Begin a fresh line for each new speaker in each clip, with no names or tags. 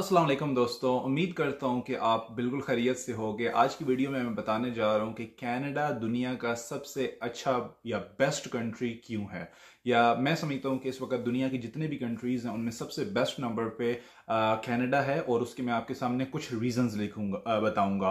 असलम दोस्तों उम्मीद करता हूँ कि आप बिल्कुल खरीत से गए आज की वीडियो में मैं बताने जा रहा हूँ कि कनाडा दुनिया का सबसे अच्छा या बेस्ट कंट्री क्यों है या मैं समझता हूँ कि इस वक्त दुनिया की जितने भी कंट्रीज़ हैं उनमें सबसे बेस्ट नंबर पे कनाडा है और उसके मैं आपके सामने कुछ रीजंस लिखूंगा बताऊंगा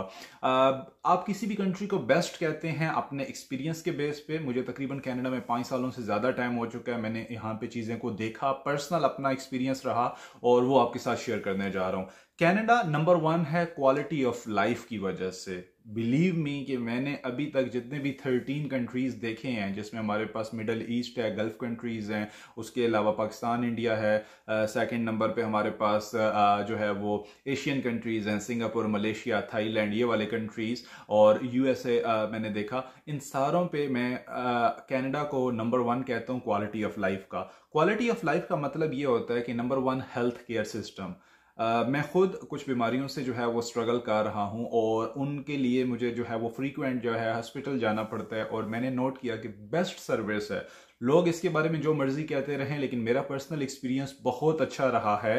आप किसी भी कंट्री को बेस्ट कहते हैं अपने एक्सपीरियंस के बेस पे मुझे तकरीबन कनाडा में पाँच सालों से ज़्यादा टाइम हो चुका है मैंने यहाँ पे चीज़ें को देखा पर्सनल अपना एक्सपीरियंस रहा और वो आपके साथ शेयर करने जा रहा हूँ कनाडा नंबर वन है क्वालिटी ऑफ लाइफ की वजह से बिलीव मी कि मैंने अभी तक जितने भी थर्टीन कंट्रीज़ देखे हैं जिसमें हमारे पास मिडल ईस्ट है गल्फ़ कंट्रीज़ हैं उसके अलावा पाकिस्तान इंडिया है सेकंड नंबर पे हमारे पास आ, जो है वो एशियन कंट्रीज़ हैं सिंगापुर मलेशिया थाईलैंड ये वाले कंट्रीज़ और यूएसए मैंने देखा इन सारों पे मैं कनाडा को नंबर वन कहता हूँ क्वालिटी ऑफ लाइफ का क्वालिटी ऑफ लाइफ का मतलब ये होता है कि number one health care system मैं खुद कुछ बीमारियों से जो है वो स्ट्रगल कर रहा हूँ और उनके लिए मुझे जो है वो फ्रीक्वेंट जो है हॉस्पिटल जाना पड़ता है और मैंने नोट किया कि बेस्ट सर्विस है लोग इसके बारे में जो मर्जी कहते रहें लेकिन मेरा पर्सनल एक्सपीरियंस बहुत अच्छा रहा है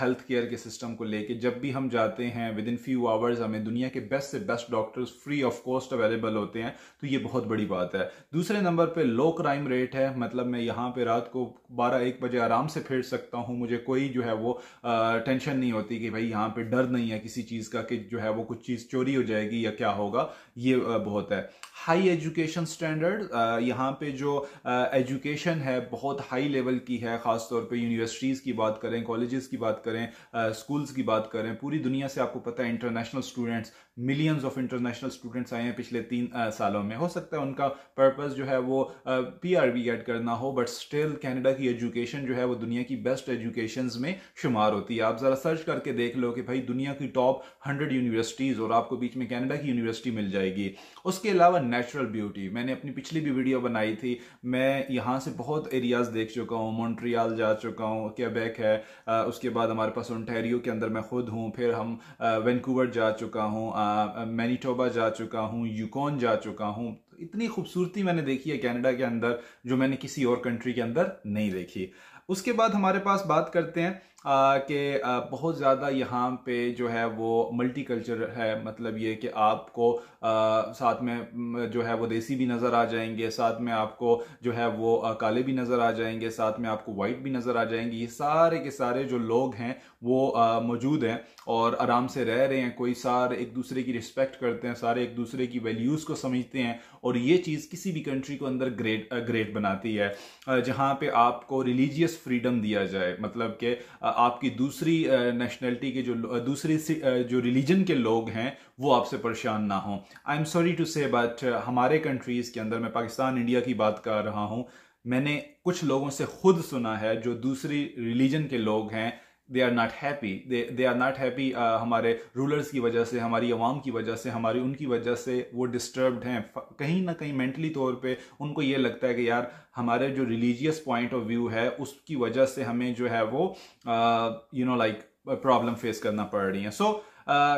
हेल्थ केयर के सिस्टम को लेके जब भी हम जाते हैं विद इन फ्यू आवर्स हमें दुनिया के बेस्ट से best doctors free of cost available होते हैं तो ये बहुत बड़ी बात है दूसरे नंबर पर लो क्राइम रेट है मतलब मैं यहाँ पर रात को बारह एक बजे आराम से फेर सकता हूँ मुझे कोई जो है वो टेंशन नहीं होती कि भाई यहाँ पर डर नहीं है किसी चीज़ का कि जो है वो कुछ चीज़ चोरी हो जाएगी या क्या होगा ये बहुत है हाई एजुकेशन स्टैंडर्ड यहाँ पे जो आ, एजुकेशन uh, है बहुत हाई लेवल की है ख़ासतौर पर यूनिवर्सिटीज़ की बात करें कॉलेजेस की बात करें स्कूल्स uh, की बात करें पूरी दुनिया से आपको पता है international students millions of international students आए हैं पिछले तीन आ, uh, सालों में हो सकता है उनका पर्पस जो है वो पी आर बी गेट करना हो बट स्टिल कनाडा की एजुकेशन जो है वो दुनिया की बेस्ट एजुकेशन में शुमार होती है आप ज़रा सर्च करके देख लो कि भाई दुनिया की टॉप हंड्रेड यूनिवर्सिटीज़ और आपको बीच में कैनेडा की यूनिवर्सिटी मिल जाएगी उसके अलावा नेचुरल ब्यूटी मैंने अपनी पिछली भी वीडियो बनाई थी मैं यहाँ से बहुत एरियाज़ देख चुका हूँ मॉन्ट्रियाल जा चुका हूँ क्याबैक है उसके बाद हमारे पास ओंटेरियो के अंदर मैं खुद हूँ फिर हम वैनकूवर जा चुका हूँ मैनीटोबा जा चुका हूँ यूकॉन जा चुका हूँ इतनी खूबसूरती मैंने देखी है कैनेडा के अंदर जो मैंने किसी और कंट्री के अंदर नहीं देखी उसके बाद हमारे पास बात करते हैं कि बहुत ज़्यादा यहाँ पे जो है वो मल्टी कल्चर है मतलब ये कि आपको साथ में जो है वो देसी भी नज़र आ जाएंगे साथ में आपको जो है वो काले भी नज़र आ जाएंगे साथ में आपको वाइट भी नज़र आ जाएंगे ये सारे के सारे जो लोग हैं वो मौजूद हैं और आराम से रह रहे हैं कोई सारे एक दूसरे की रिस्पेक्ट करते हैं सारे एक दूसरे की वैल्यूज़ को समझते हैं और ये चीज़ किसी भी कंट्री को अंदर ग्रेट ग्रेट बनाती है जहाँ पर आपको रिलीजियस फ्रीडम दिया जाए मतलब कि आपकी दूसरी नेशनलिटी के जो दूसरी जो रिलीजन के लोग हैं वो आपसे परेशान ना हों I am sorry to say but हमारे कंट्रीज़ के अंदर मैं पाकिस्तान इंडिया की बात कर रहा हूँ मैंने कुछ लोगों से खुद सुना है जो दूसरी रिलीजन के लोग हैं they are not happy they are not happy हमारे रूलर्स की वजह से हमारी आवाम की वजह से हमारी उनकी वजह से वो डिस्टर्ब्ड हैं कहीं ना कहीं मेंटली तौर पे उनको ये लगता है कि यार हमारे जो रिलीजियस पॉइंट ऑफ व्यू है उसकी वजह से हमें जो है वो you know like problem face करना पड़ रही है सो so,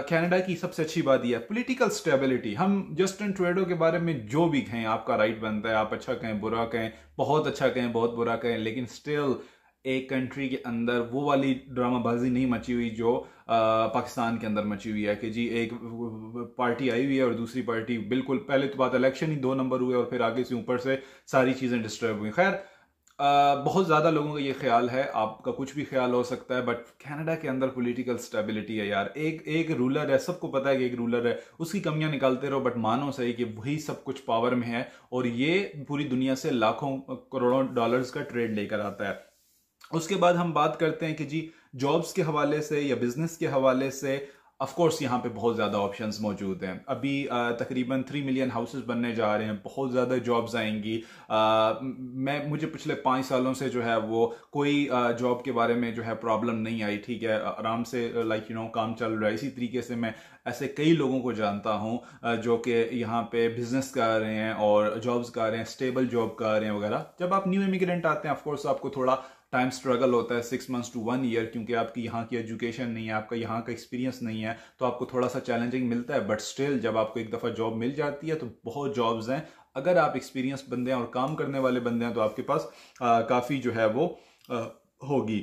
कनाडा uh, की सबसे अच्छी बात यह है पॉलिटिकल स्टेबिलिटी हम जस्टिन ट्रेडो के बारे में जो भी कहें आपका राइट बनता है आप अच्छा कहें बुरा कहें बहुत अच्छा कहें बहुत बुरा कहें लेकिन स्टिल एक कंट्री के अंदर वो वाली ड्रामाबाजी नहीं मची हुई जो पाकिस्तान के अंदर मची हुई है कि जी एक पार्टी आई हुई है और दूसरी पार्टी बिल्कुल पहले तो बात इलेक्शन ही दो नंबर हुए और फिर आगे से ऊपर से सारी चीज़ें डिस्टर्ब हुई खैर बहुत ज़्यादा लोगों का ये ख्याल है आपका कुछ भी ख्याल हो सकता है बट कनाडा के अंदर पॉलिटिकल स्टेबिलिटी है यार एक एक रूलर है सबको पता है कि एक रूलर है उसकी कमियां निकालते रहो बट मानो सही कि वही सब कुछ पावर में है और ये पूरी दुनिया से लाखों करोड़ों डॉलर्स का ट्रेड लेकर आता है उसके बाद हम बात करते हैं कि जी जॉब्स के हवाले से या बिजनेस के हवाले से ऑफ कोर्स यहाँ पे बहुत ज़्यादा ऑप्शंस मौजूद हैं अभी तकरीबन थ्री मिलियन हाउसेस बनने जा रहे हैं बहुत ज़्यादा जॉब्स आएंगी आ, मैं मुझे पिछले पाँच सालों से जो है वो कोई जॉब के बारे में जो है प्रॉब्लम नहीं आई ठीक है आराम से लाइक यू नो काम चल रहा है इसी तरीके से मैं ऐसे कई लोगों को जानता हूँ जो कि यहाँ पे बिजनेस कर रहे हैं और जॉब्स कर रहे हैं स्टेबल जॉब कर रहे हैं वगैरह जब आप न्यू इमिग्रेंट आते हैं ऑफकोर्स आपको थोड़ा टाइम स्ट्रगल होता है six months to one year क्योंकि आपकी यहाँ की एजुकेशन नहीं है आपका यहाँ का एक्सपीरियंस नहीं है तो आपको थोड़ा सा चैलेंजिंग मिलता है बट स्टिल जब आपको एक दफ़ा जॉब मिल जाती है तो बहुत जॉब्स हैं अगर आप एक्सपीरियंस बंदे हैं और काम करने वाले बंदे हैं तो आपके पास काफ़ी जो है वो आ, होगी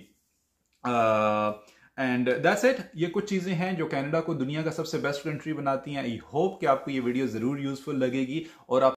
एंड दैट्स इट ये कुछ चीज़ें हैं जो कनाडा को दुनिया का सबसे बेस्ट कंट्री बनाती हैं आई होप कि आपको ये वीडियो ज़रूर यूज़फुल लगेगी और आप